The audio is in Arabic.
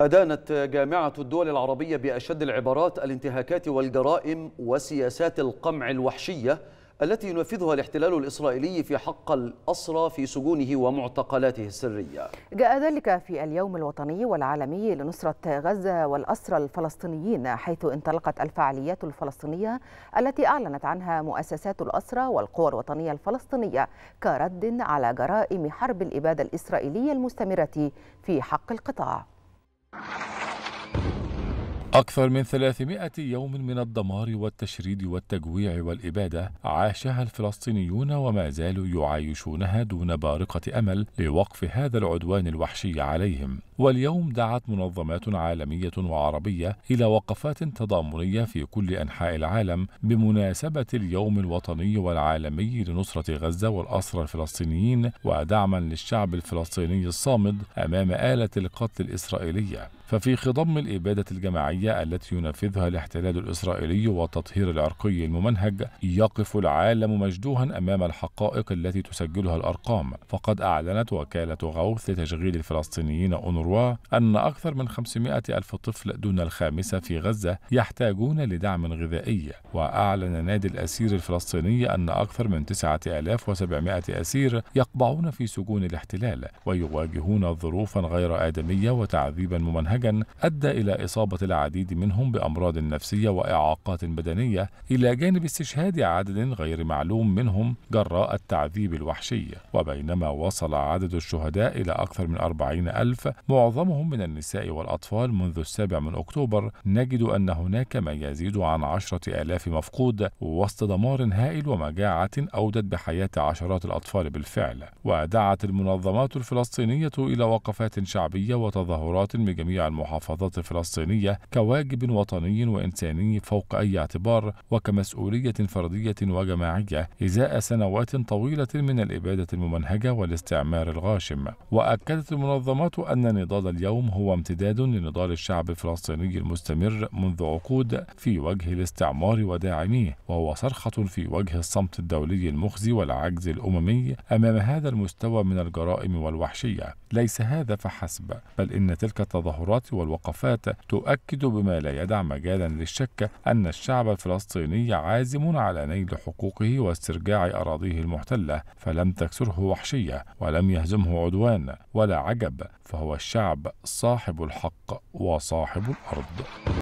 أدانت جامعة الدول العربية بأشد العبارات الانتهاكات والجرائم وسياسات القمع الوحشية التي ينفذها الاحتلال الإسرائيلي في حق الأسرى في سجونه ومعتقلاته السرية جاء ذلك في اليوم الوطني والعالمي لنصرة غزة والأسرى الفلسطينيين حيث انطلقت الفعاليات الفلسطينية التي أعلنت عنها مؤسسات الأسرى والقوى الوطنية الفلسطينية كرد على جرائم حرب الإبادة الإسرائيلية المستمرة في حق القطاع أكثر من 300 يوم من الدمار والتشريد والتجويع والإبادة عاشها الفلسطينيون وما زالوا يعايشونها دون بارقة أمل لوقف هذا العدوان الوحشي عليهم واليوم دعت منظمات عالمية وعربية إلى وقفات تضامنية في كل أنحاء العالم بمناسبة اليوم الوطني والعالمي لنصرة غزة والأسرى الفلسطينيين ودعما للشعب الفلسطيني الصامد أمام آلة القتل الإسرائيلية ففي خضم الإبادة الجماعية التي ينفذها الاحتلال الإسرائيلي والتطهير العرقي الممنهج يقف العالم مجدوها أمام الحقائق التي تسجلها الأرقام فقد أعلنت وكالة غوث لتشغيل الفلسطينيين أونروا الأرواح أن أكثر من 500 ألف طفل دون الخامسة في غزة يحتاجون لدعم غذائي وأعلن نادي الأسير الفلسطيني أن أكثر من 9700 أسير يقبعون في سجون الاحتلال ويواجهون ظروفا غير آدمية وتعذيبا ممنهجا أدى إلى إصابة العديد منهم بأمراض نفسية وإعاقات بدنية إلى جانب استشهاد عدد غير معلوم منهم جراء التعذيب الوحشي وبينما وصل عدد الشهداء إلى أكثر من 40 ألف معظمهم من النساء والأطفال منذ السابع من أكتوبر نجد أن هناك ما يزيد عن عشرة آلاف مفقود وسط دمار هائل ومجاعة أودت بحياة عشرات الأطفال بالفعل ودعت المنظمات الفلسطينية إلى وقفات شعبية وتظاهرات بجميع المحافظات الفلسطينية كواجب وطني وإنساني فوق أي اعتبار وكمسؤولية فردية وجماعية إزاء سنوات طويلة من الإبادة الممنهجة والاستعمار الغاشم وأكدت المنظمات أن نضال اليوم هو امتداد لنضال الشعب الفلسطيني المستمر منذ عقود في وجه الاستعمار وداعميه وهو صرخة في وجه الصمت الدولي المخزي والعجز الأممي أمام هذا المستوى من الجرائم والوحشية ليس هذا فحسب بل إن تلك التظاهرات والوقفات تؤكد بما لا يدع مجالا للشك أن الشعب الفلسطيني عازم على نيل حقوقه واسترجاع أراضيه المحتلة فلم تكسره وحشية ولم يهزمه عدوان ولا عجب فهو الشعب الشعب صاحب الحق وصاحب الارض